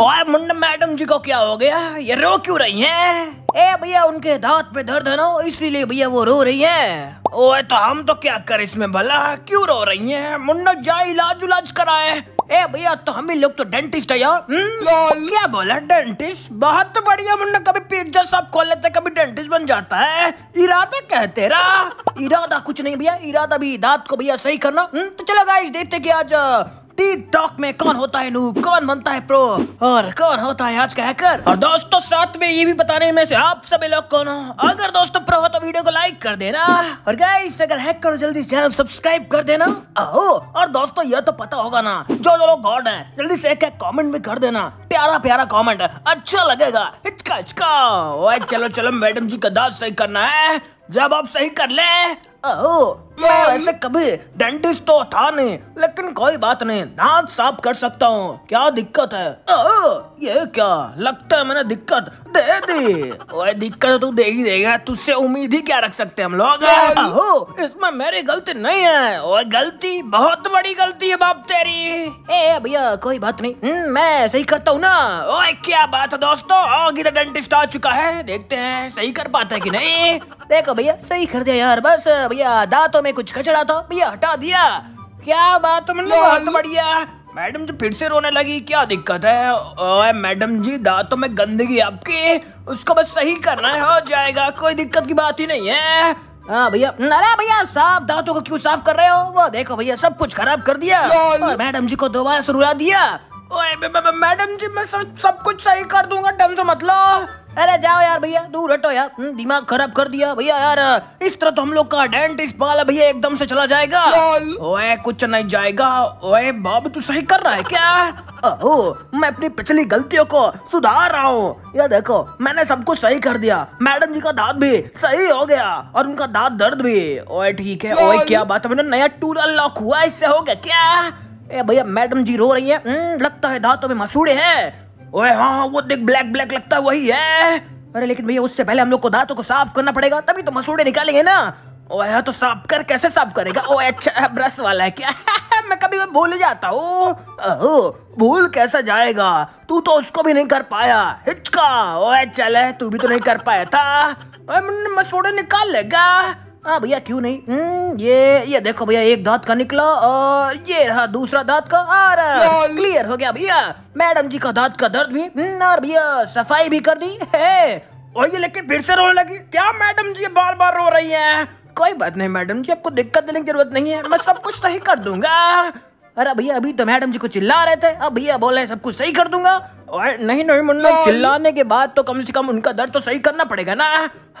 ओए मुन्ना मैडम जी को क्या हो गया ये रो क्यों रही हैं? ए भैया उनके दांत पे दर्द है ना इसीलिए भैया वो रो रही हैं। ओए तो हम तो क्या कर इसमें भला क्यों रो रही हैं? मुन्ना जा इलाज उलाज कराए ए भैया तो हम ही लोग तो डेंटिस्ट है यार हम्म? क्या बोला डेंटिस्ट बहुत तो बढ़िया मुन्ना कभी पिज्जा शॉप खोल लेते कभी डेंटिस्ट बन जाता है इरादा है तेरा इरादा कुछ नहीं भैया इरादा भी दांत को भैया सही करना हम्म, तो चलो गाइस देखते कि आज टिकटॉक में कौन होता है नूब कौन बनता है प्रो और कौन होता है आज का हैकर और दोस्तों साथ में ये भी बताने में से आप सभी लोग कौन हो अगर दोस्तों प्रो हो तो वीडियो को लाइक कर देना और गाइस अगर हैकर जल्दी चैनल सब्सक्राइब कर देना आओ और दोस्तों यह तो पता होगा ना जो जो लोग गॉड है जल्दी से एक कॉमेंट भी कर देना प्यारा प्यारा कॉमेंट अच्छा लगेगा हिचका हिचका चलो चलो मैडम जी का दाद सही करना है जब आप सही कर ले मैं ऐसे कभी डेंटिस्ट तो था नहीं लेकिन कोई बात नहीं दांत साफ कर सकता हूँ क्या दिक्कत है ओ, ये क्या लगता है मैंने दिक्कत दे दी ओए दिक्कत तो तू दे ही देगा तुझसे उम्मीद ही क्या रख सकते हम लोग इसमें मेरी गलती नहीं है ओए गलती बहुत बड़ी गलती है बाप तेरी ए भैया कोई बात नहीं हम्म, मैं सही करता हूँ ना ओए क्या बात है दोस्तों तो डेंटिस्ट आ चुका है देखते हैं सही कर पाता है की नहीं देखो भैया सही कर दिया यार बस भैया दांतों में कुछ कचरा था भैया हटा दिया क्या बात तुमने तो बहुत बढ़िया मैडम जी फिर से रोने लगी क्या दिक्कत है ओए मैडम जी दांतों में गंदगी आपके उसको बस सही करना है हो जाएगा कोई दिक्कत की बात ही नहीं है हाँ भैया अरे भैया साफ दांतों को क्यों साफ कर रहे हो वो देखो भैया सब कुछ खराब कर दिया और मैडम जी को दोबारा से दिया ओए मैडम जी मैं सब, सब कुछ सही कर दूंगा टेंशन मत लो अरे जाओ यार भैया दूर हटो यार हम्म, दिमाग खराब कर दिया भैया यार इस तरह तो हम लोग का डेंटिस्ट बाल भैया एकदम से चला जाएगा ओए कुछ नहीं जाएगा ओए बाबू तू सही कर रहा है क्या ओ, मैं अपनी पिछली गलतियों को सुधार रहा हूँ ये देखो मैंने सब कुछ सही कर दिया मैडम जी का दांत भी सही हो गया और उनका दांत दर्द भी ओए ठीक है ओए क्या बात है मैंने नया टूल अनलॉक हुआ इससे हो गया क्या ए भैया मैडम जी रो रही है हम्म, लगता है दांतों में मसूड़े हैं ओए हाँ, हाँ वो देख ब्लैक ब्लैक लगता है वही है अरे लेकिन भैया उससे पहले हम लोग को दांतों को साफ करना पड़ेगा तभी तो मसूड़े निकालेंगे ना ओए हाँ, तो साफ कर कैसे साफ करेगा ओए अच्छा हाँ, ब्रश वाला है क्या मैं कभी मैं भूल जाता हूँ भूल कैसे जाएगा तू तो उसको भी नहीं कर पाया हिचका ओए चले तू भी तो नहीं कर पाया था मसूड़े निकाल लेगा हाँ भैया क्यों नहीं हम्म, ये ये देखो भैया एक दांत का निकला और ये रहा दूसरा दांत का और क्लियर हो गया भैया मैडम जी का दांत का दर्द भी हम्म, और भैया सफाई भी कर दी है और ये लेकिन फिर से रोने लगी क्या मैडम जी बार बार रो रही है कोई बात नहीं मैडम जी आपको दिक्कत देने की जरूरत नहीं है मैं सब कुछ सही कर दूंगा अरे भैया अभी तो मैडम जी को चिल्ला रहे थे अब भैया बोल रहे सब कुछ सही कर दूंगा और नहीं नहीं मुन्ना चिल्लाने के बाद तो कम से कम उनका दर्द तो सही करना पड़ेगा ना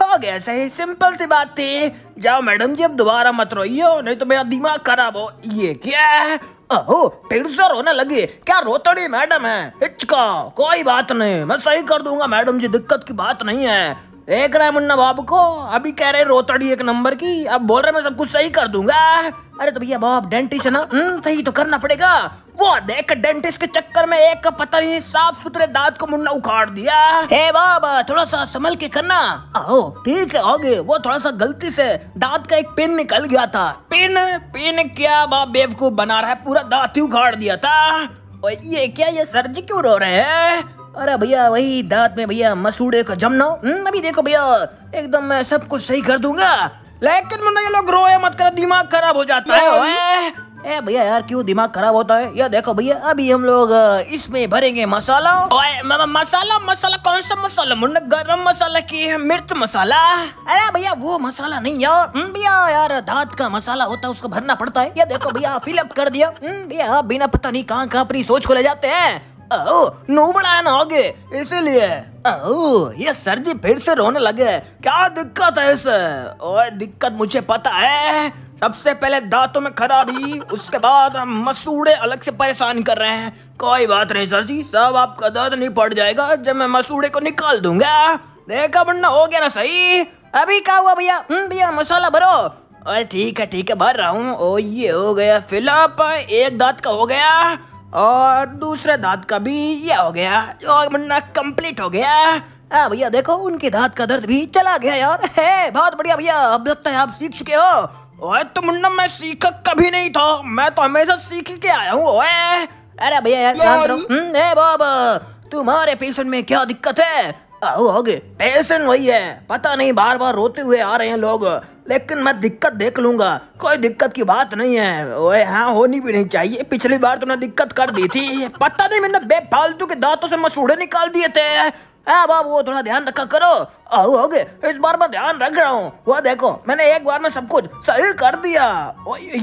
हो गया सही सिंपल सी बात थी जाओ मैडम जी अब दोबारा मत रोइयो नहीं तो मेरा दिमाग खराब हो ये क्या अहो फिर से रोने लगी क्या रोतड़ी मैडम है हिचका कोई बात नहीं मैं सही कर दूंगा मैडम जी दिक्कत की बात नहीं है देख रहा है मुन्ना बाब को अभी कह रहे रोतड़ी एक नंबर की अब बोल रहे मैं सब कुछ सही कर दूंगा अरे तो भैया बाप डेंटिस्ट है ना हम्म, सही तो करना पड़ेगा वो देख डेंटिस्ट के चक्कर में एक पता नहीं साफ सुथरे दांत को मुन्ना उखाड़ दिया हे बाबा थोड़ा सा संभल के करना आओ ठीक है आगे वो थोड़ा सा गलती से दांत का एक पिन निकल गया था पिन पिन क्या बाप बेवकूफ बना रहा है पूरा दांत ही उखाड़ दिया था ये क्या ये सर जी क्यों रो रहे हैं अरे भैया वही दांत में भैया मसूड़े का जमना हम्म, अभी देखो भैया एकदम मैं सब कुछ सही कर दूंगा लेकिन ये लोग रोए मत करो दिमाग खराब हो जाता है ए भैया यार क्यों दिमाग खराब होता है या देखो भैया अभी हम लोग इसमें भरेंगे मसाला ओए मसाला मसाला कौन सा मसाला मुन्ना गरम मसाला की है मिर्च मसाला अरे भैया वो मसाला नहीं यार हम्म, भैया यार दांत का मसाला होता है उसको भरना पड़ता है या देखो भैया फिलअप कर दिया हम्म, भैया आप बिना पता नहीं कहाँ कहाँ अपनी सोच को ले जाते हैं नोबड़ा ना आगे इसीलिए ये सर्दी फिर से रोने लगे क्या दिक्कत है इसे और दिक्कत मुझे पता है सबसे पहले दांतों में खराबी उसके बाद मसूड़े अलग से परेशान कर रहे हैं कोई बात नहीं सर जी सब आपका दर्द नहीं पड़ जाएगा जब मैं मसूड़े को निकाल दूंगा देखा बनना हो गया ना सही अभी क्या हुआ भैया हम्म, भैया मसाला भरो ठीक है ठीक है भर रहा हूँ ओ ये हो गया फिलहाल एक दांत का हो गया और दूसरे दांत का भी यह हो गया और मुन्ना कंप्लीट हो गया हाँ भैया देखो उनके दांत का दर्द भी चला गया यार हे बहुत बढ़िया भैया अब तो लगता है आप सीख चुके हो ओए तो मुन्ना मैं सीखा कभी नहीं था मैं तो हमेशा सीख के आया हूँ अरे भैया यार हम्म, तुम्हारे पेशेंट में क्या दिक्कत है पेशेंट वही है पता नहीं बार बार रोते हुए आ रहे हैं लोग लेकिन मैं दिक्कत देख लूंगा कोई दिक्कत की बात नहीं है ओए हाँ होनी भी नहीं चाहिए पिछली बार तुमने दिक्कत कर दी थी पता नहीं मैंने बेफालतू के दांतों से मसूड़े निकाल दिए थे हाँ, बाबू वो थोड़ा ध्यान रखा करो आओ आओगे इस बार मैं ध्यान रख रहा हूँ वो देखो मैंने एक बार में सब कुछ सही कर दिया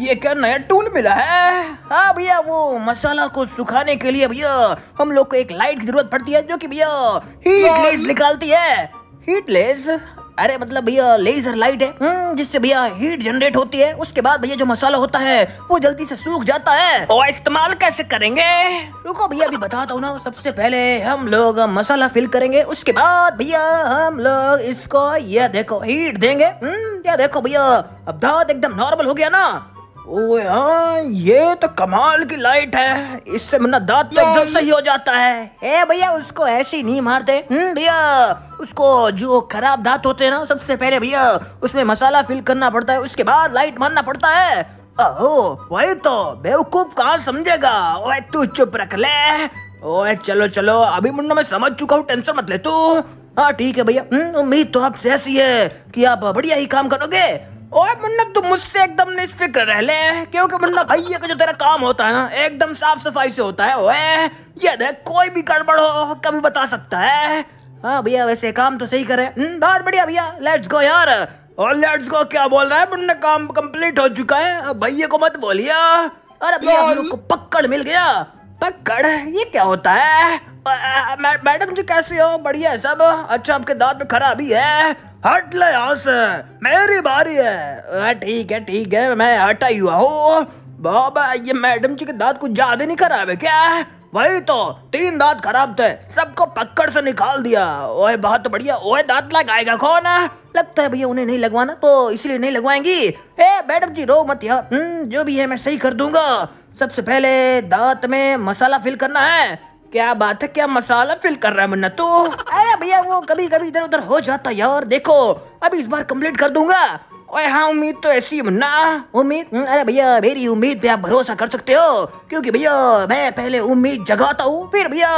ये क्या नया टूल मिला है हाँ भैया वो मसाला को सुखाने के लिए भैया हम लोग को एक लाइट की जरूरत पड़ती है जो कि भैया हीट लेस निकालती है हीट लेस अरे मतलब भैया लेजर लाइट है हम्म, जिससे भैया हीट जनरेट होती है उसके बाद भैया जो मसाला होता है वो जल्दी से सूख जाता है और इस्तेमाल कैसे करेंगे रुको भैया अभी बताता हूँ ना सबसे पहले हम लोग मसाला फिल करेंगे उसके बाद भैया हम लोग इसको ये देखो हीट देंगे हम्म, ये देखो भैया अब दाद एकदम नॉर्मल हो गया ना ओए हाँ ये तो कमाल की लाइट है इससे मना दांत एकदम तो सही हो जाता है ए भैया उसको ऐसे ही नहीं मारते हम्म, भैया उसको जो खराब दांत होते हैं ना सबसे पहले भैया उसमें मसाला फिल करना पड़ता है उसके बाद लाइट मारना पड़ता है ओ वही तो बेवकूफ कहाँ समझेगा ओए तू चुप रख ले ओए चलो चलो अभी मुन्ना मैं समझ चुका हूँ टेंशन मत ले तू हाँ ठीक है भैया हम्म, उम्मीद तो आपसे ऐसी है कि आप बढ़िया ही काम करोगे ओए मुन्ना तू मुझसे एकदम निष्फिक्र रह ले क्योंकि मुन्ना भैया का जो तेरा काम होता है ना एकदम साफ सफाई से होता है ओए ये देख कोई भी गड़बड़ हो कभी बता सकता है हाँ भैया वैसे काम तो सही करे हम्म, बहुत बढ़िया भैया लेट्स गो यार और लेट्स गो क्या बोल रहा है मुन्ना काम कंप्लीट हो चुका है भैया को मत बोलिए अरे भैया हम को पक्कड़ मिल गया पकड़ ये क्या होता है मैडम जी कैसे हो बढ़िया है सब अच्छा आपके दांत में खराबी है हट ले से मेरी बारी है ठीक है ठीक है मैं हटा हुआ बाबा ये मैडम जी के दांत कुछ ज्यादा नहीं खराब है क्या वही तो तीन दांत खराब थे सबको पकड़ से निकाल दिया ओए बहुत बढ़िया ओए दांत लगाएगा कौन है लगता है भैया उन्हें नहीं लगवाना तो इसलिए नहीं लगवाएंगी ए मैडम जी रो मत यार हम्म, जो भी है मैं सही कर दूंगा सबसे पहले दांत में मसाला फिल करना है क्या बात है क्या मसाला फिल कर रहा है मुन्ना तू अरे भैया वो कभी कभी इधर उधर हो जाता यार देखो अभी इस बार कम्प्लीट कर दूंगा ओए हाँ उम्मीद तो ऐसी मुन्ना उम्मीद हम्म, अरे भैया मेरी उम्मीद पे आप भरोसा कर सकते हो क्योंकि भैया मैं पहले उम्मीद जगाता हूँ फिर भैया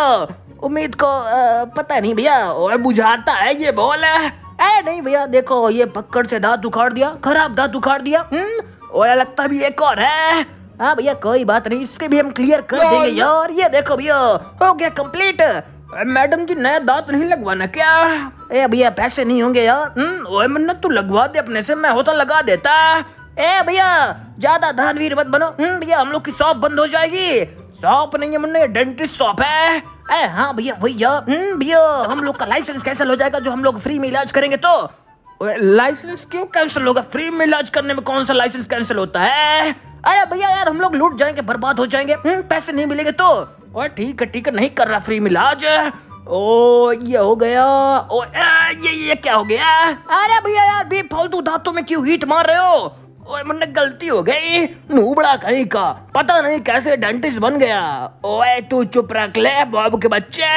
उम्मीद को आ, पता नहीं भैया और बुझाता है ये बोल है अरे नहीं भैया देखो ये पकड़ से दांत उखाड़ दिया खराब दांत उखाड़ दिया हम्म लगता भी एक और है हाँ भैया कोई बात नहीं इसके भी हम क्लियर कर देंगे यार ये देखो भैया हो गया कम्प्लीट मैडम जी नया दांत नहीं लगवाना क्या ए भैया पैसे नहीं होंगे यार हम्म, ओए मन्नत तू लगवा दे अपने से मैं होता लगा देता ए भैया ज्यादा धानवीर मत बनो हम्म, भैया हम लोग की शॉप बंद हो जाएगी शॉप नहीं है मुन्ना डेंटिस्ट शॉप है ए हाँ भैया वही यार हम्म, भैया हम लोग का लाइसेंस कैंसिल हो जाएगा जो हम लोग फ्री में इलाज करेंगे तो लाइसेंस क्यों कैंसिल होगा फ्री में इलाज करने में कौन सा लाइसेंस कैंसिल होता है अरे भैया यार हम लोग लूट जाएंगे बर्बाद हो जाएंगे हम्म, पैसे नहीं मिलेंगे तो और ठीक है ठीक है नहीं कर रहा फ्री में इलाज ओ ये हो गया ओ ये ये क्या हो गया अरे भैया यार फालतू दांतों में क्यों हीट मार रहे हो ओए मन्ने गलती हो गई नूबड़ा कहीं का पता नहीं कैसे डेंटिस्ट बन गया ओए तू चुप रख ले बॉब के बच्चे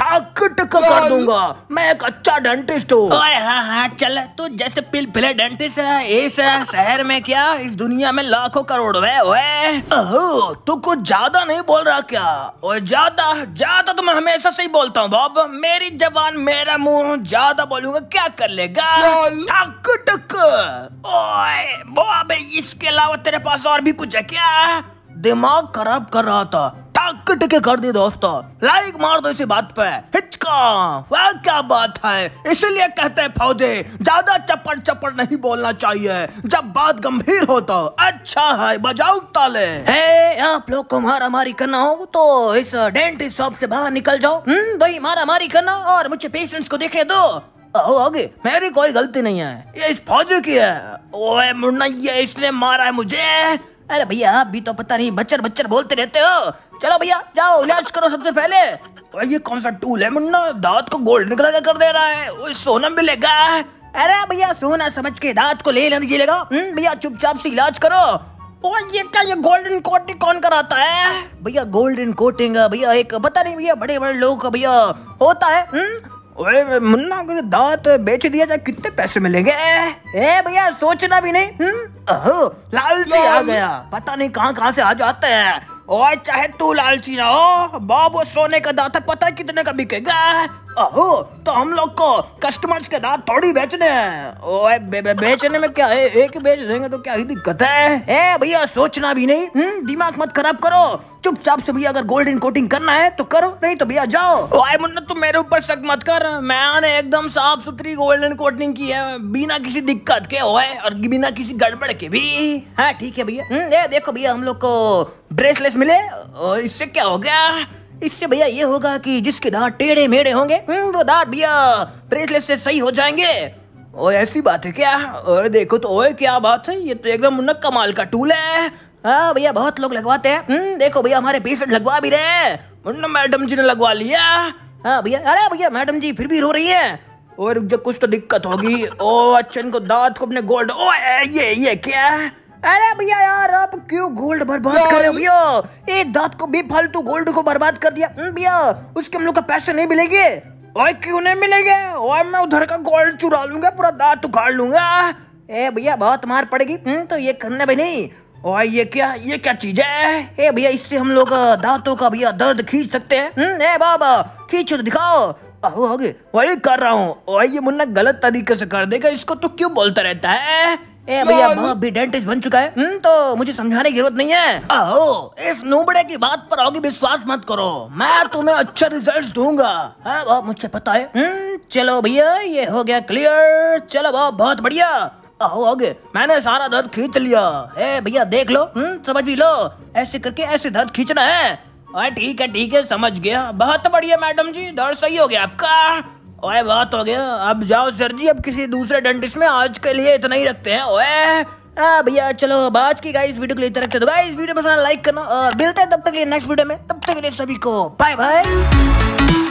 ठक टक कर दूंगा मैं एक अच्छा डेंटिस्ट हूँ हाँ हाँ चल तू तो जैसे पिल पिले डेंटिस्ट है इस शहर में क्या इस दुनिया में लाखों करोड़ वे तू कुछ ज्यादा नहीं बोल रहा क्या और ज्यादा ज्यादा तो मैं हमेशा से ही बोलता हूँ बाब मेरी जबान मेरा मुंह ज्यादा बोलूंगा क्या कर लेगा ठक टक ओए बाब इसके अलावा तेरे पास और भी कुछ है क्या दिमाग खराब कर रहा था टाक टके कर दी दोस्तों लाइक मार दो इसी बात पे हिचका वह क्या बात है इसीलिए कहते हैं फौजे ज्यादा चपड़ चपड़ नहीं बोलना चाहिए जब बात गंभीर हो तो अच्छा है बजाओ ताले हे आप लोग को मारा मारी करना हो तो इस डेंटिस्ट शॉप से बाहर निकल जाओ वही हम्म, मारा मारी करना और मुझे पेशेंट्स को देखने दो आगे मेरी कोई गलती नहीं है ये इस फौजी की है ओए मुन्ना ये इसने मारा है मुझे अरे भैया आप भी तो पता नहीं बच्चर बच्चर बोलते रहते हो चलो भैया जाओ इलाज करो सबसे पहले ये कौन सा टूल है मुन्ना दांत को गोल्डन कलर का कर दे रहा है वो सोना मिलेगा अरे भैया सोना समझ के दांत को ले लेने दीजिएगा हम्म, भैया चुपचाप से इलाज करो ये क्या ये गोल्डन कोटिंग कौन कराता है भैया गोल्डन कोटिंग भैया एक पता नहीं भैया बड़े बड़े लोग भैया होता है हुँ? हम्म, मुन्ना अगर दांत बेच दिया जाए कितने पैसे मिलेंगे ए भैया सोचना भी नहीं हम्म लालची आ गया पता नहीं कहाँ कहाँ से आ जाते हैं ओए चाहे तू लालची ना हो बाबू सोने का दांत पता कितने का बिकेगा अहो तो हम लोग को कस्टमर्स के दांत थोड़ी बेचने हैं ओए बे, बे, बेचने में क्या है एक बेच देंगे तो क्या ही दिक्कत है ए भैया सोचना भी नहीं हम्म दिमाग मत खराब करो चुपचाप से भैया अगर गोल्डन कोटिंग करना है तो करो नहीं तो भैया जाओ ओए मुन्ना तुम मेरे ऊपर शक मत कर मैंने एकदम साफ सुथरी गोल्डन कोटिंग की है बिना किसी दिक्कत के ओए और बिना किसी गड़बड़ के भी है हाँ, ठीक है भैया हम्म, देखो भैया हम लोग को ब्रेसलेस मिले इससे क्या हो गया इससे भैया ये होगा कि जिसके दांत टेढ़े मेढ़े होंगे हम्म, वो दांत भैया ब्रेसलेट से सही हो जाएंगे ओए ऐसी बात है क्या ओए देखो तो ओए क्या बात है ये तो एकदम न कमाल का टूल है हाँ भैया बहुत लोग लगवाते हैं हम्म, देखो भैया हमारे पेशेंट लगवा भी रहे मैडम जी ने लगवा लिया हाँ भैया अरे भैया मैडम जी फिर भी रो रही है और जब कुछ तो दिक्कत होगी ओ अच्छा इनको दांत को अपने गोल्ड ओ ये ये क्या है अरे भैया यार आप क्यों गोल्ड बर्बाद कर रहे हो भैया ये दांत को भी फालतू गोल्ड को बर्बाद कर दिया हम्म, भैया उसके हम लोग का पैसे नहीं मिलेंगे और क्यों नहीं मिलेंगे और मैं उधर का गोल्ड चुरा लूंगा पूरा दांत उखाड़ लूंगा ए भैया बहुत मार पड़ेगी हम्म, तो ये करना भी नहीं और ये क्या ये क्या चीज है ए भैया इससे हम लोग दांतों का भैया दर्द खींच सकते हैं हम्म, ए बाबा खींचो तो दिखाओ वही कर रहा हूँ और ये मुन्ना गलत तरीके से कर देगा इसको तो क्यों बोलता रहता है ए भैया भी डेंटिस्ट बन चुका है हुँ? हम्म, तो मुझे समझाने की जरूरत नहीं है आओ इस नूबड़े की बात पर आओगी विश्वास मत करो मैं तुम्हें अच्छा रिजल्ट दूंगा मुझे पता है हुँ? हम्म, चलो भैया ये हो गया क्लियर चलो बाप बहुत बढ़िया आओ आगे मैंने सारा दर्द खींच लिया है भैया देख लो हुँ? हम्म, समझ भी लो ऐसे करके ऐसे दर्द खींचना है ठीक है ठीक है समझ गया बहुत बढ़िया मैडम जी दर्द सही हो गया आपका ओए बात हो गया अब जाओ सर जी अब किसी दूसरे डेंटिस्ट में आज के लिए इतना ही रखते हैं ओए हाँ भैया चलो अब आज की गाइस वीडियो के लिए इतना रखते तो गाइस वीडियो पसंद लाइक करना और मिलते हैं तब तक के लिए नेक्स्ट वीडियो में तब तक के लिए सभी को बाय बाय